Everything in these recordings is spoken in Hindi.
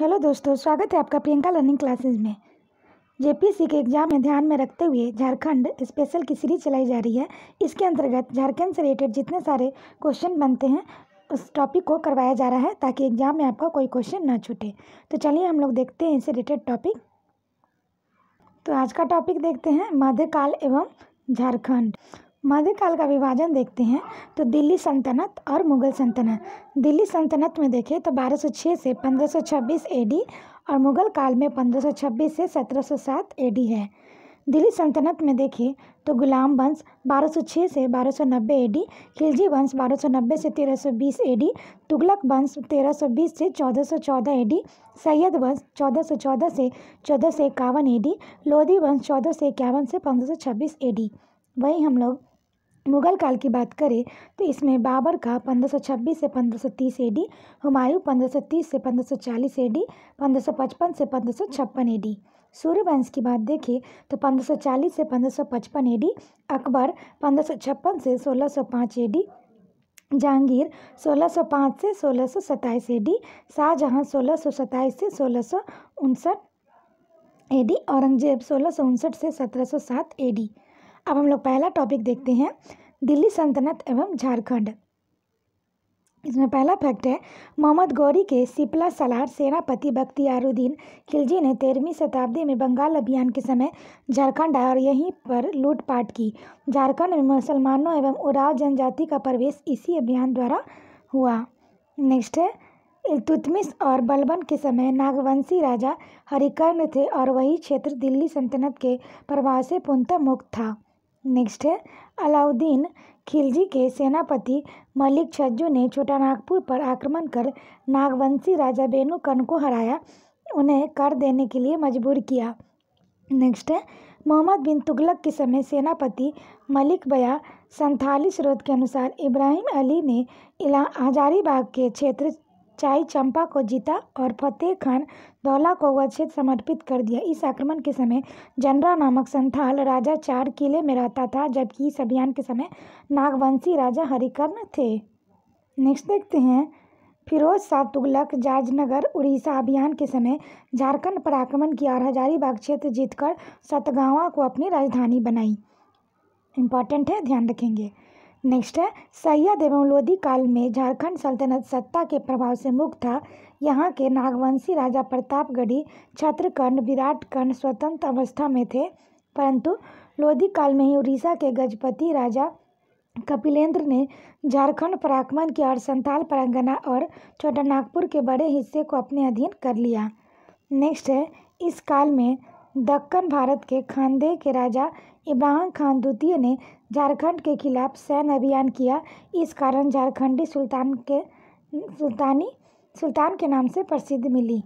हेलो दोस्तों स्वागत है आपका प्रियंका लर्निंग क्लासेस में जेपीसी के एग्जाम में ध्यान में रखते हुए झारखंड स्पेशल की सीरीज चलाई जा रही है इसके अंतर्गत झारखंड से रिलेटेड जितने सारे क्वेश्चन बनते हैं उस टॉपिक को करवाया जा रहा है ताकि एग्जाम में आपका कोई क्वेश्चन ना छूटे तो चलिए हम लोग देखते हैं इससे रिलेटेड टॉपिक तो आज का टॉपिक देखते हैं मध्यकाल एवं झारखंड मध्यकाल का विभाजन देखते हैं तो दिल्ली सल्तनत और मुगल सल्तनत दिल्ली सल्तनत में देखें तो 1206 से 1526 एडी और मुगल काल में 1526 से 1707 एडी है दिल्ली सल्तनत में देखें तो गुलाम वंश 1206 से 1290 एडी खिलजी वंश 1290 से 1320 एडी तुगलक वंश 1320 से 1414 एडी सैयद वंश 1414 से चौदह सौ इक्यावन एडी लोधी वंश चौदह सौ इक्यावन से 1526 एडी वहीं हम लोग मुगल काल की बात करें तो इसमें बाबर का 1526 से 1530 एडी हुमायूं 1530 से 1540 एडी 1555 से 1556 एडी सूर्यवंश की बात देखें तो 1540 से 1555 डी अकबर 1556 से 1605 एडी जहांगीर पाँच से सोलह सौ सताईस ए डी शाहजहाँ सोलह सौ सताईस से सोलह सौ उनसठ ए डी औरंगजेब सोलह सौ उनसठ से सत्रह सौ सात ए डी अब हम लोग पहला टॉपिक देखते हैं दिल्ली सल्तनत एवं झारखंड इसमें पहला फैक्ट है मोहम्मद गौरी के सिपला सलार सेनापति बख्तियारुद्दीन खिलजी ने तेरहवीं शताब्दी में बंगाल अभियान के समय झारखंड आया और यहीं पर लूटपाट की झारखंड में मुसलमानों एवं उराव जनजाति का प्रवेश इसी अभियान द्वारा हुआ नेक्स्ट है इल्तुतमिस और बलबन के समय नागवंशी राजा हरिकर्ण थे और वही क्षेत्र दिल्ली सल्तनत के प्रवाह से पूर्णतः मुक्त था नेक्स्ट है अलाउद्दीन खिलजी के सेनापति मलिक छज्जू ने छोटा नागपुर पर आक्रमण कर नागवंशी राजा बेनूकन को हराया उन्हें कर देने के लिए मजबूर किया नेक्स्ट है मोहम्मद बिन तुगलक के समय सेनापति मलिक बया संथाली स्रोत के अनुसार इब्राहिम अली ने इला हजारीबाग के क्षेत्र चाई चंपा को जीता और फतेह खान दौला को वह क्षेत्र समर्पित कर दिया इस आक्रमण के समय जनरा नामक संथाल राजा चार किले में रहता था जबकि इस अभियान के समय नागवंशी राजा हरिकर्ण थे नेक्स्ट देखते हैं फिरोज शाह तुगलक जाजनगर उड़ीसा अभियान के समय झारखंड पर आक्रमण किया और हजारीबाग क्षेत्र जीतकर सतगावा को अपनी राजधानी बनाई इम्पॉर्टेंट है ध्यान रखेंगे नेक्स्ट है सैयद एवं लोधी काल में झारखंड सल्तनत सत्ता के प्रभाव से मुक्त था यहाँ के नागवंशी राजा प्रतापगढ़ी छत्रकर्ण विराटकर्ण स्वतंत्र अवस्था में थे परंतु लोधी काल में ही उड़ीसा के गजपति राजा कपिलेंद्र ने झारखंड पर आक्रमण किया और संथाल परंगना और छोटा नागपुर के बड़े हिस्से को अपने अधीन कर लिया नेक्स्ट है इस काल में दक्कन भारत के खानदे के राजा इब्राहिम खान द्वितीय ने झारखंड के खिलाफ सैन्य अभियान किया इस कारण झारखंडी सुल्तान के सुल्तानी सुल्तान के नाम से प्रसिद्ध मिली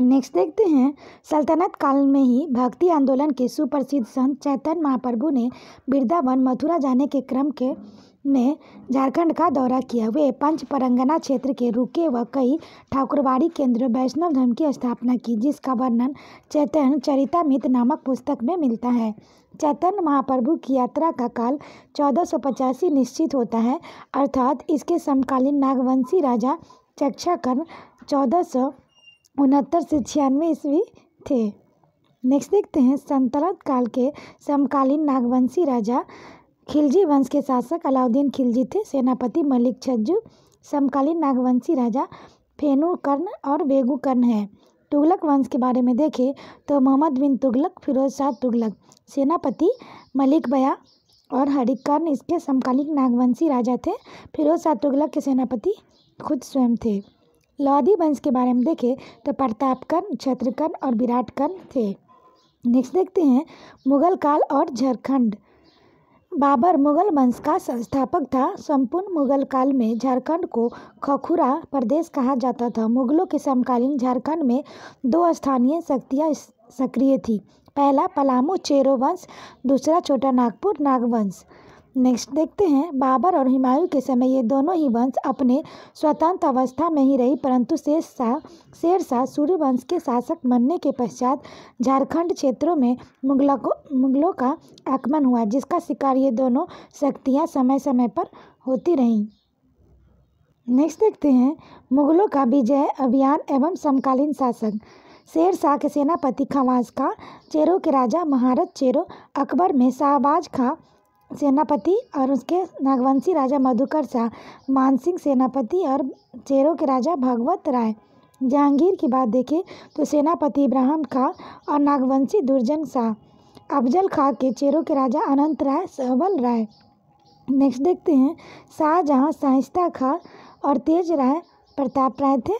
नेक्स्ट देखते हैं सल्तनत काल में ही भक्ति आंदोलन के सुप्रसिद्ध संत चैतन्य महाप्रभु ने वृंदावन मथुरा जाने के क्रम के ने झारखंड का दौरा किया वे पंच परंगना क्षेत्र के रुके व कई ठाकुरवाड़ी केंद्र वैष्णव धर्म की स्थापना की जिसका वर्णन चैतन्य चरितामित नामक पुस्तक में मिलता है चैतन्य महाप्रभु की यात्रा का काल चौदह निश्चित होता है अर्थात इसके समकालीन नागवंशी राजा चक्षाकर्ण चौदह सौ उनहत्तर से छियानवे ईस्वी थे नेक्स्ट देखते हैं संतरत काल के समकालीन नागवंशी राजा खिलजी वंश के शासक अलाउद्दीन खिलजी थे सेनापति मलिक छज्जू समकालीन नागवंशी राजा फेनू कर्ण और बेगू कर्ण हैं तुगलक वंश के बारे में देखें तो मोहम्मद बिन तुगलक फिरोज शाह तुगलक सेनापति मलिक बया और हरिकर्ण इसके समकालीन नागवंशी राजा थे फिरोज शाह तुगलक के सेनापति खुद स्वयं थे लौदी वंश के बारे में देखें तो प्रताप कर्ण छत्रकर्ण और विराट कर्ण थे नेक्स्ट देखते हैं मुगल काल और झारखंड बाबर मुगल वंश का संस्थापक था संपूर्ण मुगल काल में झारखंड को खखुरा प्रदेश कहा जाता था मुगलों के समकालीन झारखंड में दो स्थानीय शक्तियाँ सक्रिय थीं पहला पलामू चेरो वंश दूसरा छोटा नागपुर नागवंश नेक्स्ट देखते हैं बाबर और हुमायूं के समय ये दोनों ही वंश अपने स्वतंत्र अवस्था में ही रही परंतु शेर शाह शेर शाह सूर्यवंश के शासक बनने के पश्चात झारखंड क्षेत्रों में मुगलों को मुगलों का आक्रमण हुआ जिसका शिकार ये दोनों शक्तियाँ समय समय पर होती रहीं नेक्स्ट देखते हैं मुगलों का विजय अभियान एवं समकालीन शासक शेर शाह के सेनापति खवास खां चेरो के राजा महारत चेरो अकबर में शाहबाज खां सेनापति और उसके नागवंशी राजा मधुकर शाह मानसिंह सेनापति और चेरों के राजा भगवत राय जहांगीर की बात देखें तो सेनापति इब्राहम खां और नागवंशी दुर्जन शाह अफजल खां के चेरों के राजा अनंत राय सहबल राय नेक्स्ट देखते हैं शाहजहाँ साइस्ता खां और तेज राय प्रताप राय थे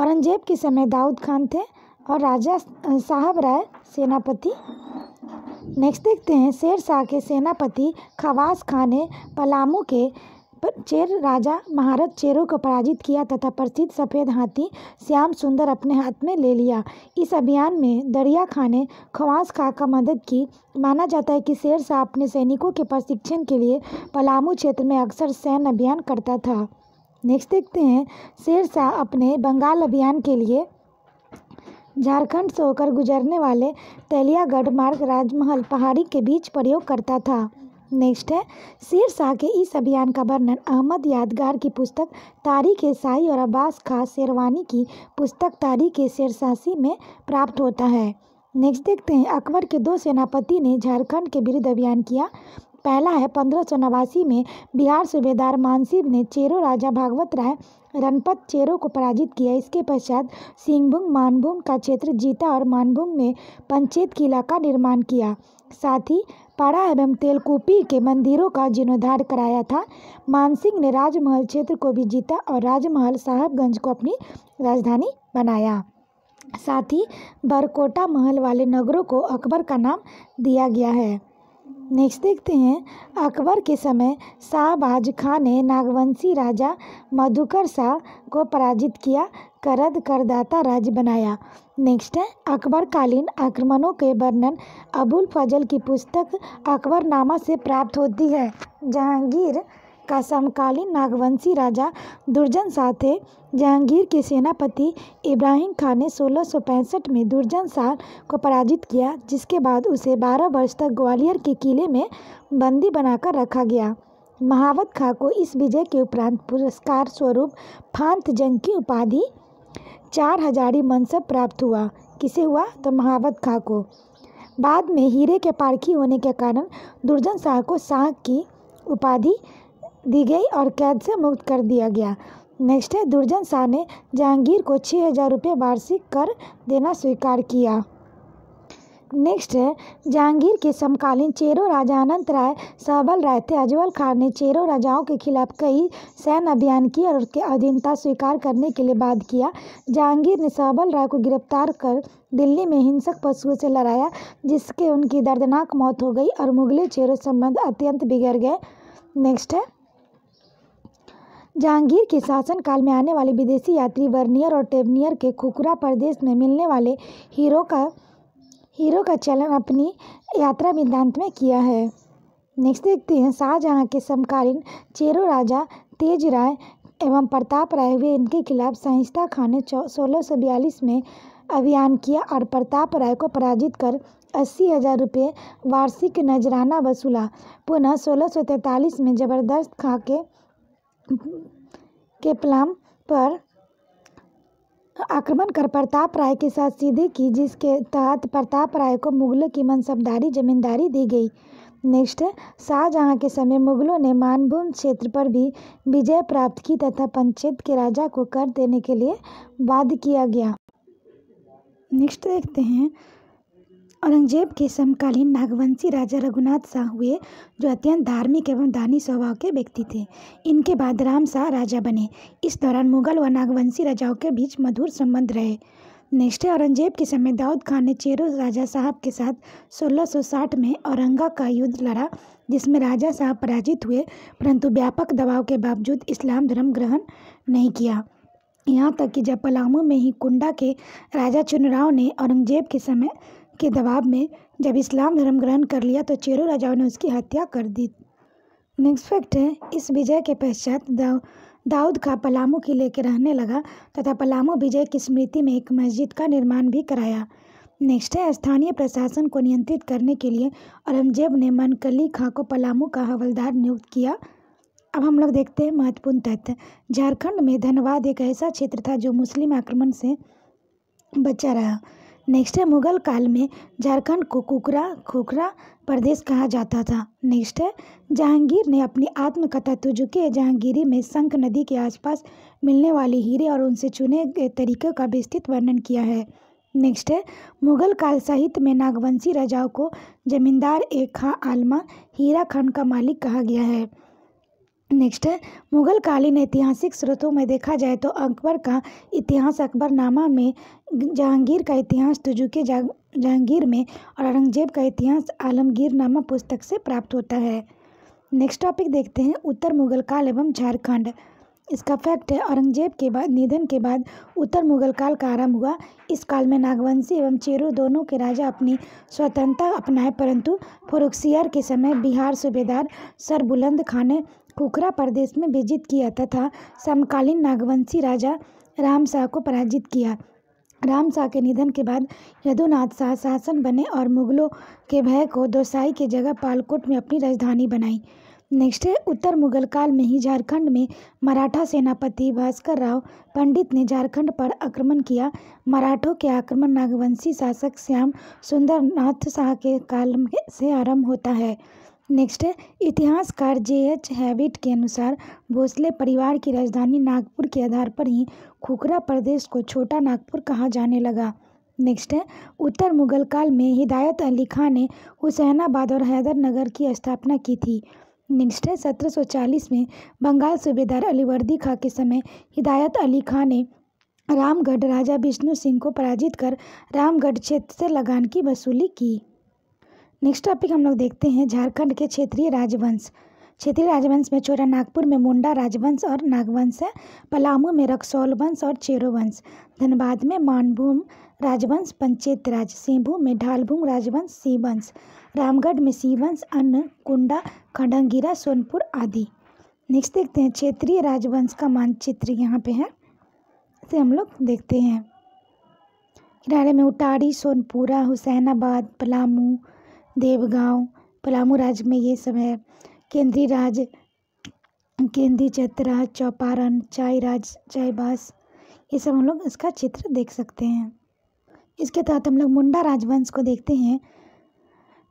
औरंगजेब के समय दाऊद खान थे और राजा साहब राय सेनापति नेक्स्ट देखते हैं शेर शाह के सेनापति खवास खां ने पलामू के चेर राजा महारत चेरों को पराजित किया तथा प्रसिद्ध सफ़ेद हाथी श्याम सुंदर अपने हाथ में ले लिया इस अभियान में दरिया खां ने खवास खां का मदद की माना जाता है कि शेर शाह अपने सैनिकों के प्रशिक्षण के लिए पलामू क्षेत्र में अक्सर सैन्य अभियान करता था नेक्स्ट देखते हैं शेर शाह अपने बंगाल अभियान के लिए झारखंड से होकर गुजरने वाले तेलियागढ़ मार्ग राजमहल पहाड़ी के बीच प्रयोग करता था नेक्स्ट है शेर शाह के इस अभियान का वर्णन अहमद यादगार की पुस्तक तारीख शाही और अब्बास खां शेरवानी की पुस्तक तारीख शेरशाही में प्राप्त होता है नेक्स्ट देखते हैं अकबर के दो सेनापति ने झारखंड के विरुद्ध अभियान किया पहला है पंद्रह में बिहार सूबेदार मानसिब ने चेरो राजा भागवत राय रनपत चेरों को पराजित किया इसके पश्चात सिंहभूम मानभूम का क्षेत्र जीता और मानभूम में पंचेत किला का निर्माण किया साथ ही पाड़ा एवं तेलकुपी के मंदिरों का जीर्णोद्धार कराया था मानसिंह ने राजमहल क्षेत्र को भी जीता और राजमहल साहबगंज को अपनी राजधानी बनाया साथ ही बरकोटा महल वाले नगरों को अकबर का नाम दिया गया है नेक्स्ट देखते हैं अकबर के समय शाहबाज खां ने नागवंशी राजा मधुकर शाह को पराजित किया करद करदाता राज्य बनाया नेक्स्ट है अकबरकालीन आक्रमणों के वर्णन अबुल फजल की पुस्तक अकबरनामा से प्राप्त होती है जहांगीर का समकालीन नागवंशी राजा दुर्जन शाह थे जहांगीर के सेनापति इब्राहिम खान ने सोलह में दुर्जन शाह को पराजित किया जिसके बाद उसे 12 वर्ष तक ग्वालियर के किले में बंदी बनाकर रखा गया महावत खां को इस विजय के उपरांत पुरस्कार स्वरूप फांत जंग की उपाधि चार हजारी मनसब प्राप्त हुआ किसे हुआ तो महावत खां को बाद में हीरे के पारखी होने के कारण दुर्जन शाह को शाह की उपाधि दी गई और कैद से मुक्त कर दिया गया नेक्स्ट है दुर्जन शाह ने जहांगीर को छः हज़ार रुपये वार्षिक कर देना स्वीकार किया नेक्स्ट है जहांगीर के समकालीन चेरो राजा अनंत राय सहबल राय थे अजवल खान ने चेरो राजाओं के खिलाफ कई सैन्य अभियान किए और उसके अधीनता स्वीकार करने के लिए बात किया जहांगीर ने सहबल राय को गिरफ्तार कर दिल्ली में हिंसक पशुओं से लड़ाया जिसके उनकी दर्दनाक मौत हो गई और मुगले चेरो संबंध अत्यंत बिगड़ गए नेक्स्ट है जहांगीर के शासनकाल में आने वाले विदेशी यात्री वर्नियर और टेबनियर के खुकुरा प्रदेश में मिलने वाले हीरो का हीरो का चलन अपनी यात्रा वृद्धांत में किया है नेक्स्ट देखते हैं शाहजहाँ के समकालीन चेरो राजा तेज राय एवं प्रताप राय हुए इनके खिलाफ संहिस्ता खां ने सोलह सौ बयालीस में अभियान किया और प्रताप राय को पराजित कर अस्सी हजार रुपये वार्षिक नजराना वसूला पुनः सोलह सौ तैंतालीस में जबरदस्त खां के के पर आक्रमण कर प्रताप राय के साथ सीधे की जिसके तहत प्रताप राय को मुगलों की मनसबदारी जमींदारी दी गई नेक्स्ट शाहजहाँ के समय मुगलों ने मानभूम क्षेत्र पर भी विजय प्राप्त की तथा पंचेत के राजा को कर देने के लिए वाद किया गया नेक्स्ट देखते हैं औरंगजेब के समकालीन नागवंशी राजा रघुनाथ शाह हुए जो अत्यंत धार्मिक एवं दानी स्वभाव के व्यक्ति थे इनके बाद राम शाह राजा बने इस दौरान मुगल व नागवंशी राजाओं के बीच मधुर संबंध रहे नेक्स्ट है औरंगजेब के समय दाऊद खान ने चेरो राजा साहब के साथ 1660 में औरंगा का युद्ध लड़ा जिसमें राजा साहब पराजित हुए परंतु व्यापक दबाव के बावजूद इस्लाम धर्म ग्रहण नहीं किया यहाँ तक कि जब पलामू में ही कुंडा के राजा चुनराव ने औरंगजेब के समय के दबाव में जब इस्लाम धर्म ग्रहण कर लिया तो चेरो राजाओं ने उसकी हत्या कर दी नेक्स्ट फैक्ट है इस विजय के पश्चात दाऊद का पलामू किले के रहने लगा तथा पलामू विजय की स्मृति में एक मस्जिद का निर्माण भी कराया नेक्स्ट है स्थानीय प्रशासन को नियंत्रित करने के लिए औरंगजेब ने मनकली खां को पलामू का हवलदार नियुक्त किया अब हम लोग देखते हैं महत्वपूर्ण तथ्य झारखंड में धनबाद एक ऐसा क्षेत्र था जो मुस्लिम आक्रमण से बचा रहा नेक्स्ट है मुगल काल में झारखंड को कुकरा खोखरा प्रदेश कहा जाता था नेक्स्ट है जहांगीर ने अपनी आत्मकथा तुझुके जहांगीरी में शंख नदी के आसपास मिलने वाले हीरे और उनसे चुने गए तरीक़ों का विस्तृत वर्णन किया है नेक्स्ट है मुगल काल साहित्य में नागवंशी राजाओं को जमींदार ए खां आलमा हीरा खान का मालिक कहा गया है नेक्स्ट है मुगल कालीन ऐतिहासिक स्रोतों में देखा जाए तो अकबर का इतिहास अकबरनामा में जहांगीर का इतिहास तुजुके जहांगीर में और औरंगजेब का इतिहास आलमगीर नामा पुस्तक से प्राप्त होता है नेक्स्ट टॉपिक देखते हैं उत्तर मुगल काल एवं झारखंड इसका फैक्ट है औरंगजेब के बाद निधन के बाद उत्तर मुगल काल का आरंभ हुआ इस काल में नागवंशी एवं चेरू दोनों के राजा अपनी स्वतंत्रता अपनाए परंतु फरुखसियार के समय बिहार सूबेदार सरबुलंद खान ने खोखरा प्रदेश में विजित किया तथा समकालीन नागवंशी राजा राम शाह को पराजित किया राम शाह के निधन के बाद यदुनाथ शाह शासन बने और मुगलों के भय को दोसाई के जगह पालकोट में अपनी राजधानी बनाई नेक्स्ट उत्तर मुगल काल में ही झारखंड में मराठा सेनापति भास्कर राव पंडित ने झारखंड पर आक्रमण किया मराठों के आक्रमण नागवंशी शासक श्याम सुंदरनाथ शाह के काल से आरंभ होता है नेक्स्ट इतिहासकार जे एच हैविट के अनुसार भोसले परिवार की राजधानी नागपुर के आधार पर ही खुखरा प्रदेश को छोटा नागपुर कहा जाने लगा नेक्स्ट है उत्तर मुगल काल में हिदायत अली खान ने हुसैनाबाद और हैदर नगर की स्थापना की थी नेक्स्ट है 1740 में बंगाल सूबेदार अलीवर्दी खां के समय हिदायत अली खां ने रामगढ़ राजा विष्णु सिंह को पराजित कर रामगढ़ क्षेत्र से लगान की वसूली की नेक्स्ट टॉपिक हम लोग देखते हैं झारखंड के क्षेत्रीय राजवंश क्षेत्रीय राजवंश में चोरा नागपुर में मुंडा राजवंश और नागवंश है पलामू में रक्सौल वंश और चेरो वंश धनबाद में मानभूम राजवंश पंचेत राज सिंहभूम में ढालभूम राजवंश सिंहवंश रामगढ़ में सिंहवंश अन्न कुंडा खडंगीरा सोनपुर आदि नेक्स्ट देखते हैं क्षेत्रीय राजवंश का मानचित्र यहाँ पे है इसे हम लोग देखते हैं किनारे में उटारी सोनपुरा हुसैनाबाद पलामू देवगाँव पलामू राज्य में ये सब है केंद्रीय राज्य केंद्रीय चतरा चौपारण चाय राज्य बास ये सब हम लोग इसका चित्र देख सकते हैं इसके तहत हम लोग मुंडा राजवंश को देखते हैं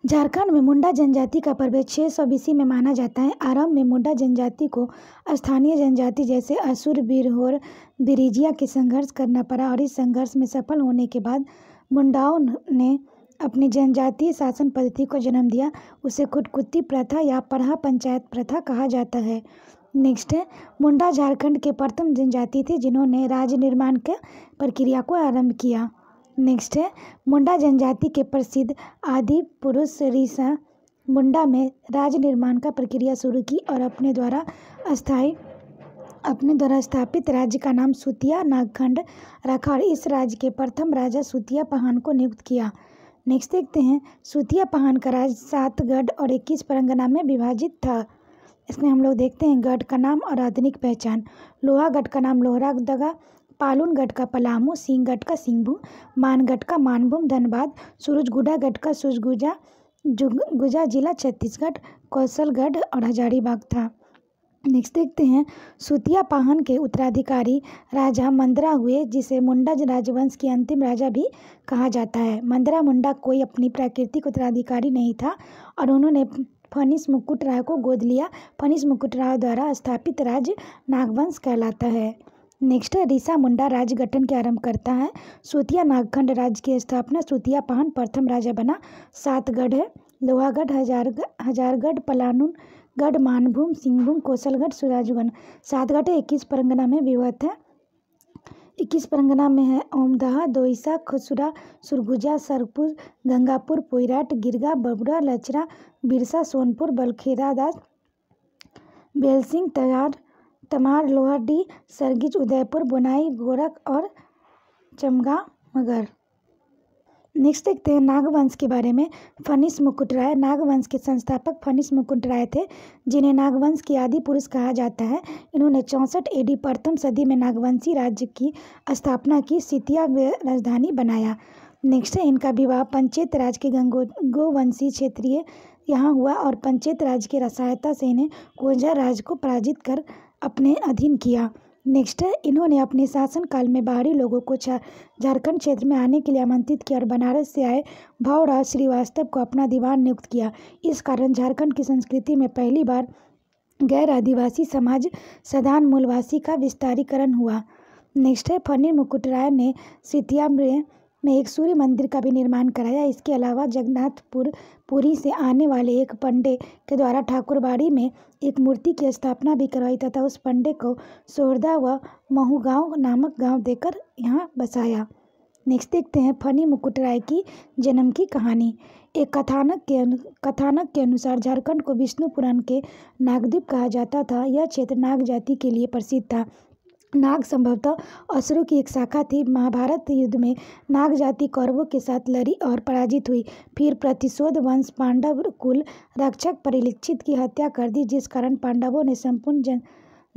झारखंड में मुंडा जनजाति का पर्व छः सौ बीसी में माना जाता है आरंभ में मुंडा जनजाति को स्थानीय जनजाति जैसे असुर बिरहोर बिरिजिया के संघर्ष करना पड़ा और इस संघर्ष में सफल होने के बाद मुंडाओं ने अपनी जनजातीय शासन पद्धति को जन्म दिया उसे कुटकुत्ती प्रथा या पढ़ा पंचायत प्रथा कहा जाता है नेक्स्ट है मुंडा झारखंड के प्रथम जनजाति थे जिन्होंने राज्य निर्माण के प्रक्रिया को आरंभ किया नेक्स्ट है मुंडा जनजाति के प्रसिद्ध आदि पुरुष रीसा मुंडा में राज्य निर्माण का प्रक्रिया शुरू की और अपने द्वारा अस्थाई अपने द्वारा स्थापित राज्य का नाम सुतिया नागखंड रखा और इस राज्य के प्रथम राजा सुतिया पहान को नियुक्त किया नेक्स्ट देखते हैं सूतिया पहान का राज सात गढ़ और इक्कीस परंगना में विभाजित था इसमें हम लोग देखते हैं गढ़ का नाम और आधुनिक पहचान लोहागढ़ का नाम लोहरा दगा पालूनगढ़ का पलामू सिंहगढ़ का सिंहभूम मानगढ़ का मानभूम धनबाद सूरजगुडागढ़ का सूरजगुजा गुजा जिला छत्तीसगढ़ कौशलगढ़ और हजारीबाग था नेक्स्ट देखते हैं सुतिया पाहन के उत्तराधिकारी राजा मंदरा हुए जिसे मुंडा राजवंश के अंतिम राजा भी कहा जाता है मंदरा मुंडा कोई अपनी प्राकृतिक उत्तराधिकारी नहीं था और उन्होंने फनीस मुकुट राय को गोद लिया फनीस मुकुट राय द्वारा स्थापित राज्य नागवंश कहलाता है नेक्स्ट है रिसा मुंडा राज्य गठन के आरंभ करता है सुतिया नागखंड राज्य की स्थापना सुतिया पाहन प्रथम राजा बना सातगढ़ है लोहागढ़ हजार हजारगढ़ पलानून गढ़ मानभूम सिंहभूम कौशलगढ़ सुराजगंज सातगढ़ इक्कीस परंगना में विवत है इक्कीस परंगना में है ओमदहा दोईसा खसुरा सुरगुजा सरपुर गंगापुर पोईराट गिरगा बबुरा लचरा बिरसा सोनपुर बलखेरा दास बेलसिंह तरार तमार लोहाडी सरगिज उदयपुर बुनाई गोरख और चमगा मगर नेक्स्ट देखते हैं नागवंश के बारे में फनीस मुकुट राय नागवंश के संस्थापक फनीस मुकुट राय थे जिन्हें नागवंश की आदि पुरुष कहा जाता है इन्होंने चौंसठ एडी प्रथम सदी में नागवंशी राज्य की स्थापना की सितिया राजधानी बनाया नेक्स्ट है इनका विवाह पंचेत राज के गंगो गोवंशी क्षेत्रीय यहाँ हुआ और पंचेत राज की रसायता से इन्हें कोंजा राज को पराजित कर अपने अधीन किया नेक्स्ट इन्होंने अपने शासनकाल में बाहरी लोगों को झारखंड क्षेत्र में आने के लिए आमंत्रित किया और बनारस से आए भावराज श्रीवास्तव को अपना दीवान नियुक्त किया इस कारण झारखंड की संस्कृति में पहली बार गैर आदिवासी समाज सदान मूलवासी का विस्तारीकरण हुआ नेक्स्ट है फनी मुकुट राय ने सितिया में एक सूर्य मंदिर का भी निर्माण कराया इसके अलावा जगन्नाथपुर पुरी से आने वाले एक पंडे के द्वारा ठाकुरबाड़ी में एक मूर्ति की स्थापना भी करवाई तथा उस पंडे को सोरदा व महू गाँव नामक गाँव देकर यहाँ बसाया नेक्स्ट देखते हैं फनी मुकुट राय की जन्म की कहानी एक कथानक के अनु कथानक के अनुसार झारखंड को विष्णु पुराण के नागद्वीप कहा जाता था यह क्षेत्र नाग जाति के लिए प्रसिद्ध था नाग संभवतः असुरों की एक शाखा थी महाभारत युद्ध में नाग जाति कौरवों के साथ लड़ी और पराजित हुई फिर प्रतिशोध वंश पांडव कुल रक्षक परिलिक्षित की हत्या कर दी जिस कारण पांडवों ने संपूर्ण जन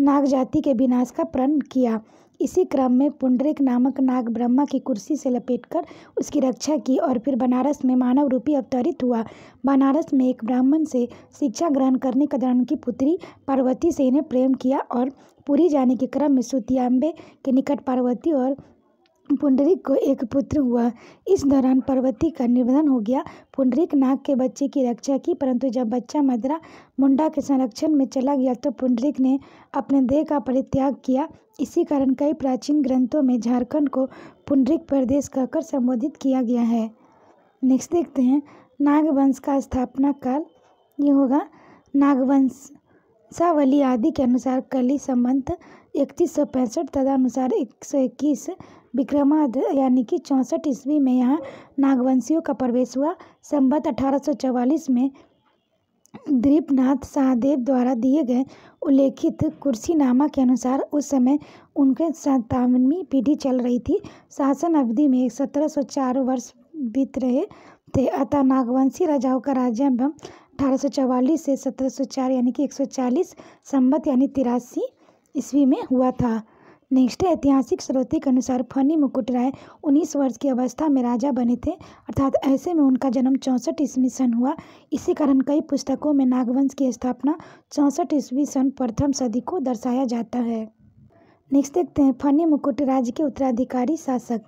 नाग जाति के विनाश का प्रण किया इसी क्रम में पुंडरिक नामक नाग ब्रह्मा की कुर्सी से लपेटकर उसकी रक्षा की और फिर बनारस में मानव रूपी अवतरित हुआ बनारस में एक ब्राह्मण से शिक्षा ग्रहण करने के दौरान उनकी पुत्री पार्वती से इन्हें प्रेम किया और पूरी जाने के क्रम में सुतियाम्बे के निकट पार्वती और पुंडरीक को एक पुत्र हुआ इस दौरान पार्वती का निर्वधन हो गया पुंडरीक नाग के बच्चे की रक्षा की परंतु जब बच्चा मदरा मुंडा के संरक्षण में चला गया तो पुंडरीक ने अपने देह का परित्याग किया इसी कारण कई प्राचीन ग्रंथों में झारखंड को पुंडरीक प्रदेश कहकर संबोधित किया गया है नेक्स्ट देखते हैं नागवंश का स्थापना काल ये होगा नागवंश वंशावली आदि के अनुसार कली संवत इकतीस सौ पैंसठ तदनुसार एक सौ इक्कीस विक्रमाद यानी कि चौंसठ ईस्वी में यहाँ नागवंशियों का प्रवेश हुआ संबत अठारह में द्रीपनाथ शाहदेव द्वारा दिए गए उल्लेखित कुर्सीनामा के अनुसार उस समय उनके सत्तावनवीं पीढ़ी चल रही थी शासन अवधि में सत्रह सौ चार वर्ष बीत रहे थे अतः नागवंशी राजाओं का राज्य एवं अठारह सौ से सत्रह सौ चार यानी कि एक सौ चालीस संबत यानी तिरासी ईस्वी में हुआ था नेक्स्ट ऐतिहासिक स्रोतों के अनुसार फनी मुकुट राय उन्नीस वर्ष की अवस्था में राजा बने थे अर्थात ऐसे में उनका जन्म चौंसठ ईस्वी सन हुआ इसी कारण कई पुस्तकों में नागवंश की स्थापना चौंसठ ईस्वी सन प्रथम सदी को दर्शाया जाता है नेक्स्ट देखते हैं फनी मुकुट राज्य के उत्तराधिकारी शासक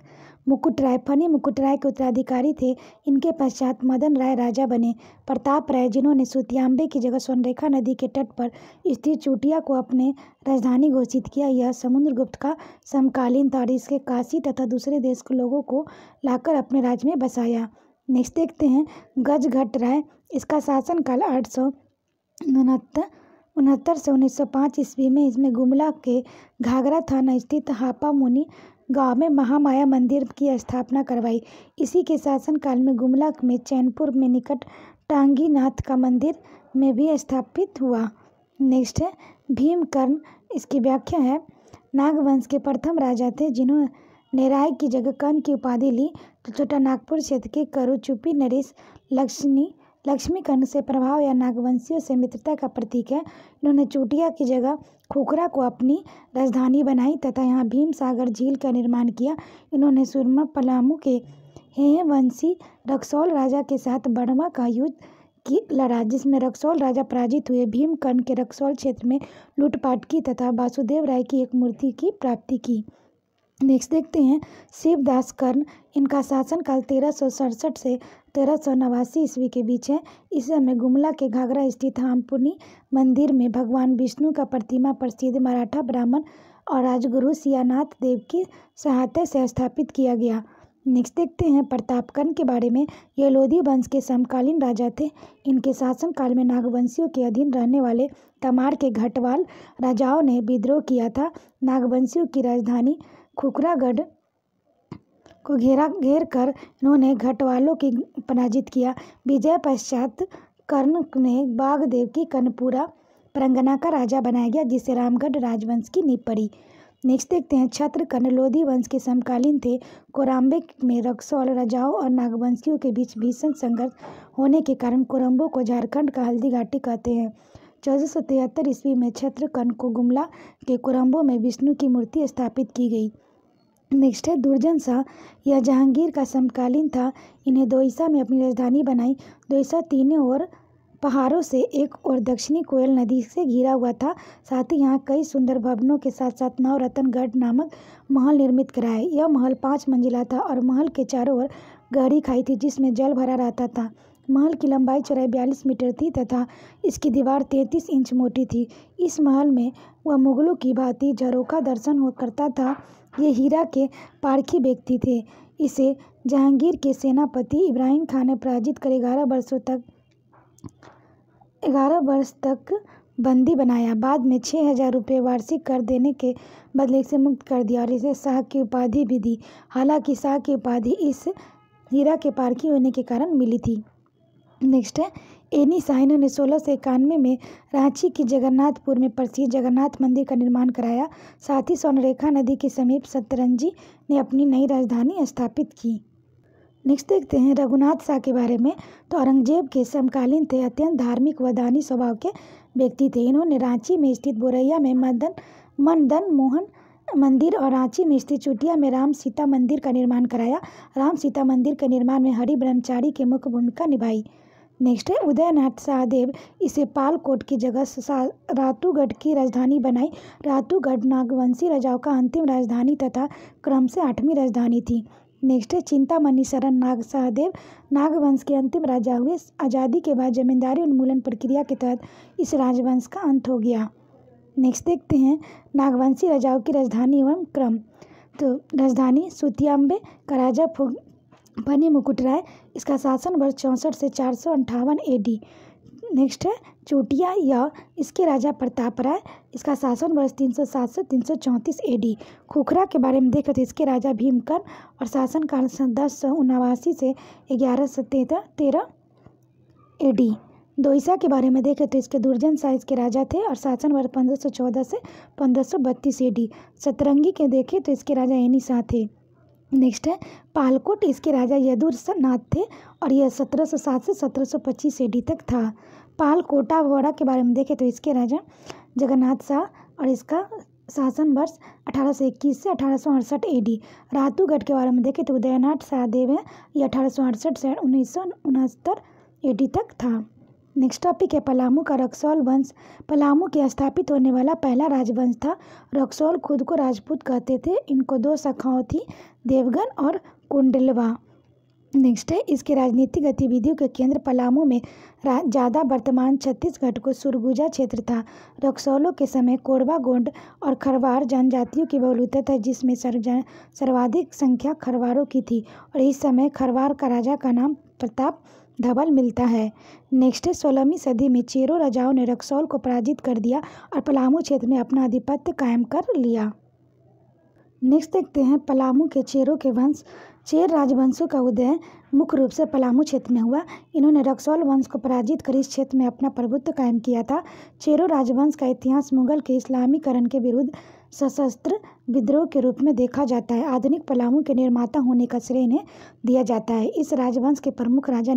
मुकुट राय फनी मुकुट राय के उत्तराधिकारी थे इनके पश्चात मदन राय राजा बने प्रताप राय जिन्होंने सुतियांबे की जगह सोनरेखा नदी के तट पर स्थित चुटिया को अपने राजधानी घोषित किया यह समुद्रगुप्त का समकालीन था और इसके काशी तथा दूसरे देश के लोगों को लाकर अपने राज्य में बसाया नेक्स्ट देखते हैं गजघट राय इसका शासनकाल आठ सौ उनहत्तर उनहत्तर से पाँच ईस्वी में इसमें गुमला के घाघरा थाना स्थित हापा मुनि गांव में महामाया मंदिर की स्थापना करवाई इसी के शासनकाल में गुमला में चैनपुर में निकट टांगीनाथ का मंदिर में भी स्थापित हुआ नेक्स्ट है भीमकर्ण इसकी व्याख्या है नागवंश के प्रथम राजा थे जिन्होंने राय की जगह कर्ण की उपाधि ली तो छोटा नागपुर क्षेत्र के करुचुपी नरेश लक्ष्मी लक्ष्मी कर्ण से प्रभाव या नागवंशियों से मित्रता का प्रतीक है इन्होंने चूटिया की जगह खोखरा को अपनी राजधानी बनाई तथा यहाँ भीम सागर झील का निर्माण किया इन्होंने सुरमा पलामू के हैं वंशी रक्सौल राजा के साथ बड़वा का युद्ध की लड़ा जिसमें रक्सौल राजा पराजित हुए कर्ण के रक्सौल क्षेत्र में लूटपाट की तथा वासुदेव राय की एक मूर्ति की प्राप्ति की नेक्स्ट देखते हैं शिवदास कर्ण इनका शासनकाल तेरह सौ सड़सठ से तेरह सौ नवासी ईस्वी के बीच है इस समय गुमला के घाघरा स्थित हामपुनी मंदिर में भगवान विष्णु का प्रतिमा प्रसिद्ध मराठा ब्राह्मण और राजगुरु सियानाथ देव की सहायता से स्थापित किया गया नेक्स्ट देखते हैं प्रतापकर्ण के बारे में ये लोधी वंश के समकालीन राजा थे इनके शासनकाल में नागवंशियों के अधीन रहने वाले तमार के घटवाल राजाओं ने विद्रोह किया था नागवंशियों की राजधानी खुखरागढ़ को घेरा घेर कर इन्होंने घटवालों की पराजित किया विजय पश्चात कर्ण ने बागदेव की कर्णपुरा परंगना का राजा बनाया गया जिससे रामगढ़ राजवंश की नींव पड़ी नेक्स्ट देखते हैं छत्र कर्ण लोधी वंश के समकालीन थे कोराम्बे में रक्सौल राजाओं और नागवंशियों के बीच भीषण संघर्ष होने के कारण कोरम्बो को झारखंड का हल्दी घाटी कहते हैं चौदह सौ तिहत्तर ईस्वी में छत्र कर्ण को गुमला के कोरम्बो में विष्णु की मूर्ति स्थापित की गई नेक्स्ट है दुर्जन शाह यह जहांगीर का समकालीन था इन्हें दोईसा में अपनी राजधानी बनाई दोईसा तीनों ओर पहाड़ों से एक और दक्षिणी कोयल नदी से घिरा हुआ था साथ ही यहाँ कई सुंदर भवनों के साथ साथ नौ रतनगढ़ नामक महल निर्मित कराए यह महल पाँच मंजिला था और महल के चारों ओर गहरी खाई थी जिसमें जल भरा रहता था महल की लंबाई चौराई बयालीस मीटर थी तथा इसकी दीवार तैंतीस इंच मोटी थी इस महल में वह मुगलों की भांति झरोखा दर्शन करता था ये हीरा के पारखी व्यक्ति थे इसे जहांगीर के सेनापति इब्राहिम खान ने पराजित कर ग्यारह वर्षों तक ग्यारह वर्ष तक बंदी बनाया बाद में छः हजार रुपये वार्षिक कर देने के बदले से मुक्त कर दिया और इसे शाह की उपाधि भी दी हालांकि शाह की उपाधि इस हीरा के पारखी होने के कारण मिली थी नेक्स्ट है एनी साहनी ने सोलह सौ इक्यानवे में रांची के जगन्नाथपुर में प्रसिद्ध जगन्नाथ मंदिर का निर्माण कराया साथ ही सोनरेखा नदी के समीप सतरंजी ने अपनी नई राजधानी स्थापित की नेक्स्ट देखते हैं रघुनाथ शाह के बारे में तो औरंगजेब के समकालीन थे अत्यंत धार्मिक व दानी स्वभाव के व्यक्ति थे इन्होंने रांची में स्थित बोरैया में मदन मंदन मोहन मंदिर और रांची में स्थित चुटिया में राम सीता मंदिर का निर्माण कराया राम सीता मंदिर के निर्माण में हरि ब्रह्मचारी की मुख्य भूमिका निभाई नेक्स्ट है उदयनाथ शाहदेव इसे पालकोट की जगह रातूगढ़ की राजधानी बनाई रातूगढ़ नागवंशी राजाओं का अंतिम राजधानी तथा क्रम से आठवीं राजधानी थी नेक्स्ट है चिंतामणि शरण नाग सहदेव नागवंश के अंतिम राजा हुए आज़ादी के बाद जमींदारी उन्मूलन प्रक्रिया के तहत इस राजवंश का अंत हो गया नेक्स्ट देखते हैं नागवंशी राजाओं की राजधानी एवं क्रम तो राजधानी सुतियाम्बे का राजा बनी मुकुट राय इसका शासन वर्ष चौंसठ से चार सौ अंठावन ए डी नेक्स्ट है चोटिया या इसके राजा प्रताप राय इसका शासन वर्ष तीन सौ सात से तीन सौ चौंतीस ए डी खोखरा के बारे में देखें तो इसके राजा भीमकन और शासन काल दस सौ उनवासी से ग्यारह सौ तेरह तेरह ए डी दोईसा के बारे में देखें तो इसके दुर्जन साइज के राजा थे और शासन वर्ष पंद्रह सौ चौदह से पंद्रह सौ बत्तीस ए डी सतरंगी के देखें तो इसके राजा एनी शाह थे नेक्स्ट है पालकोट इसके राजा नाथ थे और यह सत्रह सौ सात से सत्रह सौ पच्चीस डी तक था पालकोटा वड़ा के बारे में देखें तो इसके राजा जगन्नाथ शाह और इसका शासन वर्ष अठारह सौ इक्कीस से अठारह सौ अड़सठ एडी रातूगढ़ के बारे में देखें तो उदयनाथ शाहदेव है यह अठारह सौ अड़सठ से उन्नीस सौ उनहत्तर डी तक था नेक्स्ट टॉपिक है पलामू का रक्सौल वंश पलामू के स्थापित होने वाला पहला राजवंश था रक्सौल खुद को राजपूत कहते थे इनको दो शाखाओं थी देवगन और कुंडलवा नेक्स्ट है इसके राजनीतिक गतिविधियों के केंद्र पलामू में ज़्यादा वर्तमान छत्तीसगढ़ को सुरगुजा क्षेत्र था रक्सौलों के समय कोरबा गोंड और खरवार जनजातियों की बहुलता था जिसमें सर्वाधिक संख्या खरवारों की थी और इस समय खरवार का राजा का नाम प्रताप धवल मिलता है नेक्स्ट सोलहवीं सदी में चेरो राजाओं ने रक्सौल को पराजित कर दिया और पलामू क्षेत्र में अपना आधिपत्य कायम कर लिया नेक्स्ट देखते हैं पलामू के चेरों के वंश चेर राजवंशों का उदय मुख्य रूप से पलामू क्षेत्र में हुआ इन्होंने रक्सौल वंश को पराजित कर इस क्षेत्र में अपना प्रभुत्व कायम किया था चेरो राजवंश का इतिहास मुगल के इस्लामीकरण के विरुद्ध सशस्त्र विद्रोह के रूप में देखा जाता है आधुनिक पलामू के निर्माता होने का श्रेय इन्हें दिया जाता है इस राजवंश के प्रमुख राजा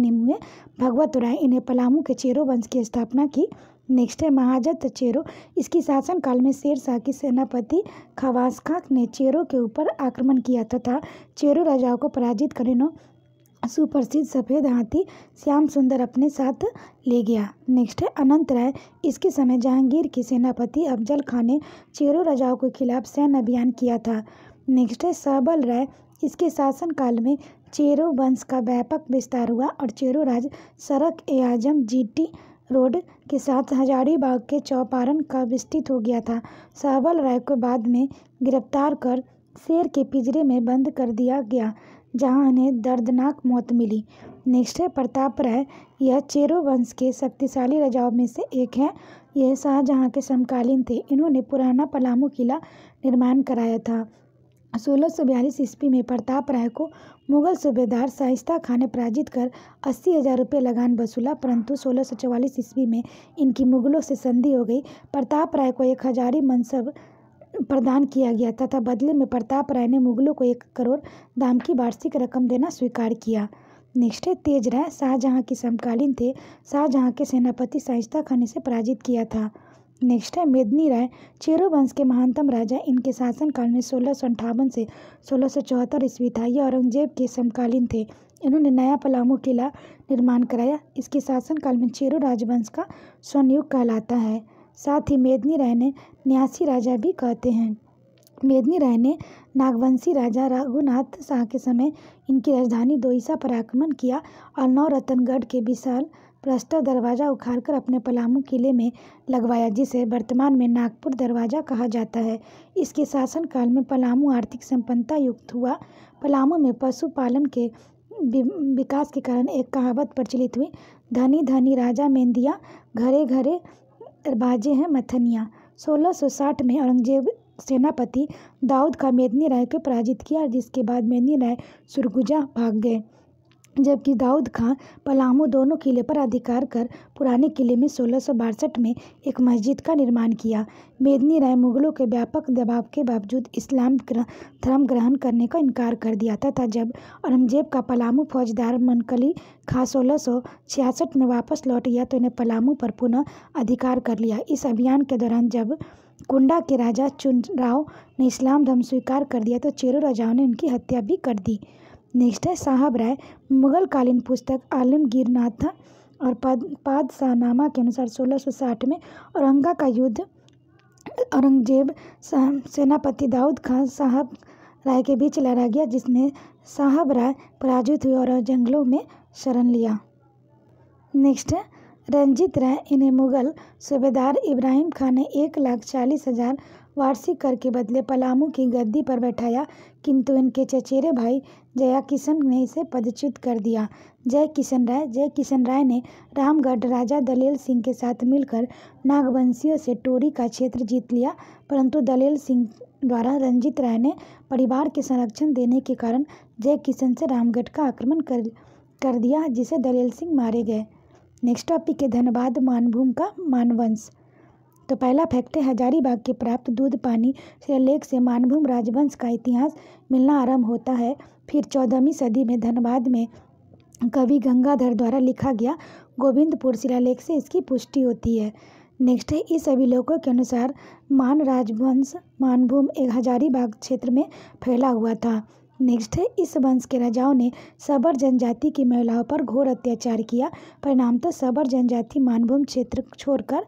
भगवत राय इन्हें पलामू के चेरो वंश की स्थापना की नेक्स्ट है महाजत चेरो इसकी शासन काल में शेर शाह की सेनापति खवास खाक ने चेरो के ऊपर आक्रमण किया तथा चेरो राजाओं को पराजित करने सुप्रसिद्ध सफ़ेद हाथी श्याम सुंदर अपने साथ ले गया नेक्स्ट है अनंत राय इसके समय जहांगीर के सेनापति अफजल खान ने चेरो रजाओं के खिलाफ सैन्य अभियान किया था नेक्स्ट है सबल राय इसके शासनकाल में चेरो वंश का व्यापक विस्तार हुआ और चेरो राज सड़क ए आजम जी रोड के साथ हजारीबाग के चौपारण का विस्तृत हो गया था सहबल राय को बाद में गिरफ्तार कर शेर के पिंजरे में बंद कर दिया गया जहाँ उन्हें दर्दनाक मौत मिली नेक्स्ट है प्रताप राय यह चेरो वंश के शक्तिशाली राजाओं में से एक हैं यह शाहजहाँ के समकालीन थे इन्होंने पुराना पलामू किला निर्माण कराया था सोलह सौ बयालीस ईस्वी में प्रताप राय को मुगल सूबेदार साइस्ता खान ने पराजित कर अस्सी हज़ार रुपये लगान वसूला परंतु सोलह सौ चौवालीस ईस्वी में इनकी मुगलों से संधि हो गई प्रताप राय को एक हजारी मनसब प्रदान किया गया तथा बदले में प्रताप राय ने मुगलों को एक करोड़ दाम की वार्षिक रकम देना स्वीकार किया नेक्स्ट है तेज राय शाहजहाँ के समकालीन थे शाहजहाँ के सेनापति साइस्ता खाने से पराजित किया था नेक्स्ट है मेदनी राय चेरो वंश के महानतम राजा इनके शासनकाल में सोलह सौ अंठावन से सोलह सौ चौहत्तर ईस्वी था यह औरंगजेब के समकालीन थे इन्होंने नया पलामू किला निर्माण कराया इसके शासनकाल में चेरो राजवंश का स्वर्णयुग कहलाता है साथ ही मेदिनी राय न्यासी राजा भी कहते हैं मेदिनी राय ने नागवंशी राजा रघुनाथ शाह के समय इनकी राजधानी दोईसा पर आक्रमण किया और नौ रतनगढ़ के विशाल प्रस्तर दरवाज़ा उखाड़कर अपने पलामू किले में लगवाया जिसे वर्तमान में नागपुर दरवाज़ा कहा जाता है इसके शासनकाल में पलामू आर्थिक संपन्नता युक्त हुआ पलामू में पशुपालन के विकास के कारण एक कहावत प्रचलित हुई धनी धनी राजा मेंदिया घरे घरे बाजे हैं सौ 1660 में औरंगजेब सेनापति दाऊद का मेदनी राय को पराजित किया जिसके बाद मेदनी राय सुरगुजा भाग गए जबकि दाऊद खां पलामू दोनों किले पर अधिकार कर पुराने किले में सोलह सौ बासठ में एक मस्जिद का निर्माण किया मेदनी राय मुगलों के व्यापक दबाव के बावजूद इस्लाम धर्म ग्रहण करने का इनकार कर दिया था, था जब औरंगजेब का पलामू फौजदार मनकली खां सोलह सौ छियासठ में वापस लौट गया तो इन्हें पलामू पर पुनः अधिकार कर लिया इस अभियान के दौरान जब कुंडा के राजा चुनराव ने इस्लाम धर्म स्वीकार कर दिया तो चेरू राजाओं ने उनकी हत्या भी कर दी नेक्स्ट है साहब राय मुगलकालीन पुस्तक नाथ और पाद पादशाहनामा के अनुसार 1660 में औरंगा का युद्ध औरंगजेब सेनापति दाऊद खान साहब राय के बीच लड़ा गया जिसमें साहब राय पराजित हुए और जंगलों में शरण लिया नेक्स्ट है रंजीत राय इन्हें मुगल सूबेदार इब्राहिम खान ने एक लाख चालीस हज़ार वार्षिक कर के बदले पलामू की गद्दी पर बैठाया किंतु इनके चचेरे भाई जयाकिशन ने इसे पदच्युत कर दिया जयकिशन राय जयकिशन राय ने रामगढ़ राजा दलेल सिंह के साथ मिलकर नागवंशियों से टोरी का क्षेत्र जीत लिया परंतु दलेल सिंह द्वारा रंजित राय ने परिवार के संरक्षण देने के कारण जयकिशन से रामगढ़ का आक्रमण कर कर दिया जिसे दलेल सिंह मारे गए नेक्स्ट टॉपिक है धनबाद मानभूम का मानवंश तो पहला फैक्ट है हजारीबाग के प्राप्त दूध पानी लेख से मानभूम राजवंश का इतिहास मिलना आरंभ होता है फिर चौदहवीं सदी में धनबाद में कवि गंगाधर द्वारा लिखा गया गोविंदपुर शिलालेख से इसकी पुष्टि होती है नेक्स्ट है इस अभिलेखों के अनुसार मान राजवंश मानभूम एक हजारीबाग क्षेत्र में फैला हुआ था नेक्स्ट है इस वंश के राजाओं ने सबर जनजाति की महिलाओं पर घोर अत्याचार किया परिणाम तो सबर जनजाति मानभूम क्षेत्र छोड़कर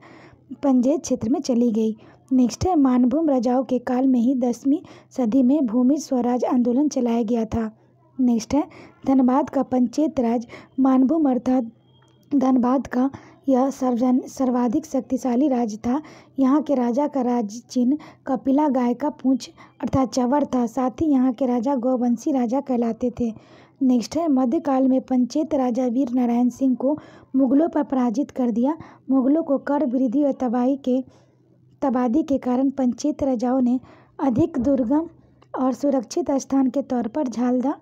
पंजेब क्षेत्र में चली गई नेक्स्ट है मानभूम राजाओं के काल में ही दसवीं सदी में भूमि स्वराज आंदोलन चलाया गया था नेक्स्ट है धनबाद का पंचेत राज मानभूम अर्थात धनबाद का यह सर्वजन सर्वाधिक शक्तिशाली राज्य था यहाँ के राजा का राज चिन्ह कपिला गाय का पूंछ अर्थात चवर था साथ ही यहाँ के राजा गौवंशी राजा कहलाते थे नेक्स्ट है मध्यकाल में पंचेत राजा वीर नारायण सिंह को मुगलों पर पराजित कर दिया मुगलों को कर वृद्धि और तबाही के तबादी के कारण पंचेत राजाओं ने अधिक दुर्गम और सुरक्षित स्थान के तौर पर झालदा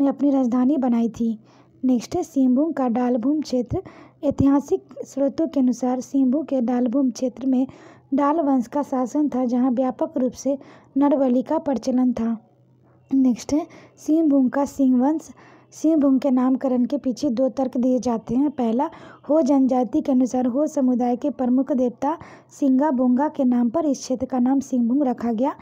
में अपनी राजधानी बनाई थी नेक्स्ट है सिंहभूम का डालभूम क्षेत्र ऐतिहासिक स्रोतों के अनुसार सिंहभू के डालभूम क्षेत्र में डाल वंश का शासन था जहाँ व्यापक रूप से नरबली का प्रचलन था नेक्स्ट है सिंहभूम का सिंहवंश सिंहभूम के नामकरण के पीछे दो तर्क दिए जाते हैं पहला हो जनजाति के अनुसार हो समुदाय के प्रमुख देवता सिंगा बोंगा के नाम पर इस क्षेत्र का नाम सिंहभूम रखा गया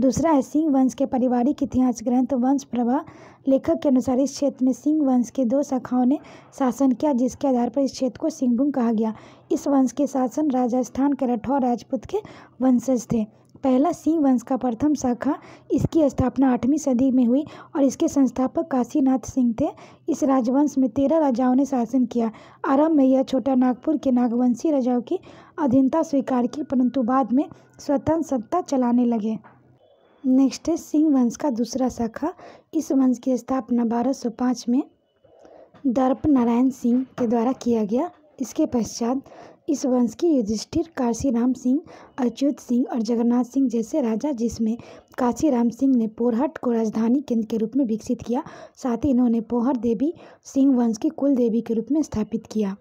दूसरा है सिंह वंश के पारिवारिक इतिहास ग्रंथ वंश प्रभा लेखक के अनुसार इस क्षेत्र में सिंह वंश के दो शाखाओं ने शासन किया जिसके आधार पर इस क्षेत्र को सिंहभूम कहा गया इस वंश के शासन राजस्थान के राठौर राजपूत के वंशज थे पहला सिंह वंश का प्रथम शाखा इसकी स्थापना आठवीं सदी में हुई और इसके संस्थापक काशीनाथ सिंह थे इस राजवंश में तेरह राजाओं ने शासन किया आरंभ में यह छोटा नागपुर के नागवंशी राजाओं की अधीनता स्वीकार की परंतु बाद में स्वतंत्र सत्ता चलाने लगे नेक्स्ट है सिंह वंश का दूसरा शाखा इस वंश की स्थापना बारह में दर्प नारायण सिंह के द्वारा किया गया इसके पश्चात इस वंश के युधिष्ठिर काशीराम सिंह अच्युत सिंह और जगन्नाथ सिंह जैसे राजा जिसमें काशीराम सिंह ने पोरहट को राजधानी केंद्र के रूप में विकसित किया साथ ही इन्होंने पोहर देवी सिंह वंश की कुल देवी के रूप में स्थापित किया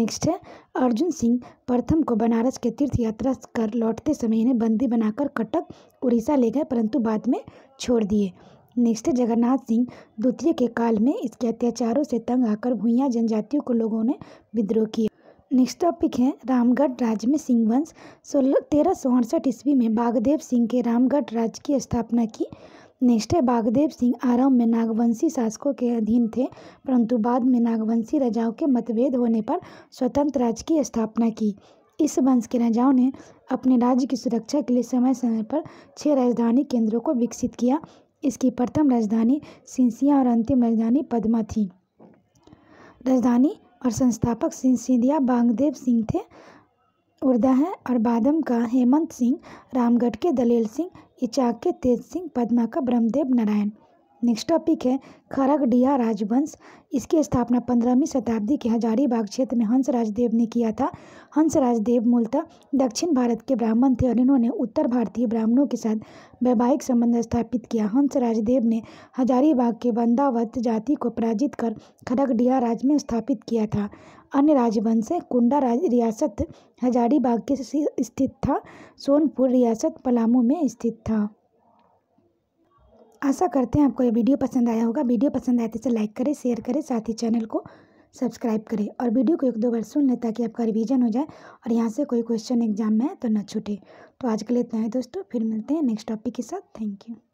नेक्स्ट है अर्जुन सिंह प्रथम को बनारस के तीर्थ यात्रा कर लौटते समय इन्हें बंदी बनाकर कटक उड़ीसा ले गए परंतु बाद में छोड़ दिए नेक्स्ट है जगन्नाथ सिंह द्वितीय के काल में इसके अत्याचारों से तंग आकर भूया जनजातियों को लोगों ने विद्रोह किया नेक्स्ट टॉपिक है रामगढ़ राज्य में सिंह वंश सोलह तेरह सौ अड़सठ ईस्वी में बागदेव सिंह के रामगढ़ राज्य की स्थापना की नेक्स्ट है बागदेव सिंह आरंभ में नागवंशी शासकों के अधीन थे परंतु बाद में नागवंशी राजाओं के मतभेद होने पर स्वतंत्र राज्य की स्थापना की इस वंश के राजाओं ने अपने राज्य की सुरक्षा के लिए समय समय पर छः राजधानी केंद्रों को विकसित किया इसकी प्रथम राजधानी सिंसिया और अंतिम राजधानी पदमा थी राजधानी और संस्थापक सिंसिदिया बांगदेव सिंह थे उर्दा हैं और बादम का हेमंत सिंह रामगढ़ के दलेल सिंह इचाक के तेज सिंह पदमा का ब्रह्मदेव नारायण नेक्स्ट टॉपिक है खरगडिया राजवंश इसकी स्थापना पंद्रहवीं शताब्दी के हजारीबाग क्षेत्र में हंस राजदेव ने किया था हंस राजदेव मूलतः दक्षिण भारत के ब्राह्मण थे और इन्होंने उत्तर भारतीय ब्राह्मणों के साथ वैवाहिक संबंध स्थापित किया हंस राजदेव ने हजारीबाग के बंदावत जाति को पराजित कर खरगडिया राज्य में स्थापित किया था अन्य राजवंश कुंडा राज रियासत हजारीबाग के स्थित था सोनपुर रियासत पलामू में स्थित था आशा करते हैं आपको ये वीडियो पसंद आया होगा वीडियो पसंद आए तो इसे लाइक करें शेयर करें साथ ही चैनल को सब्सक्राइब करें और वीडियो को एक दो बार सुन लें ताकि आपका रिवीजन हो जाए और यहाँ से कोई क्वेश्चन एग्जाम में है तो ना छूटे तो आज के लिए इतना है दोस्तों फिर मिलते हैं नेक्स्ट टॉपिक के साथ थैंक यू